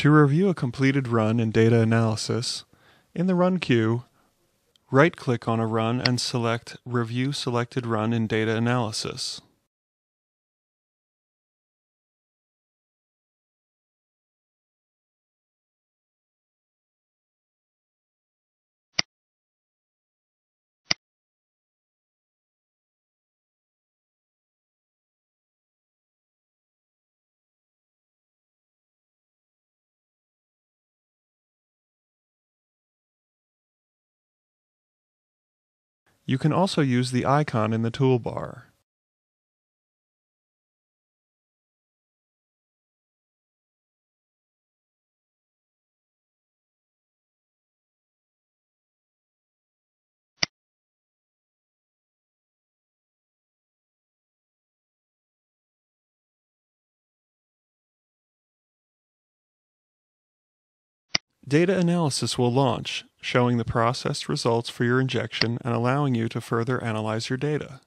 To review a completed run in data analysis, in the run queue, right-click on a run and select Review Selected Run in Data Analysis. You can also use the icon in the toolbar. Data analysis will launch, showing the processed results for your injection and allowing you to further analyze your data.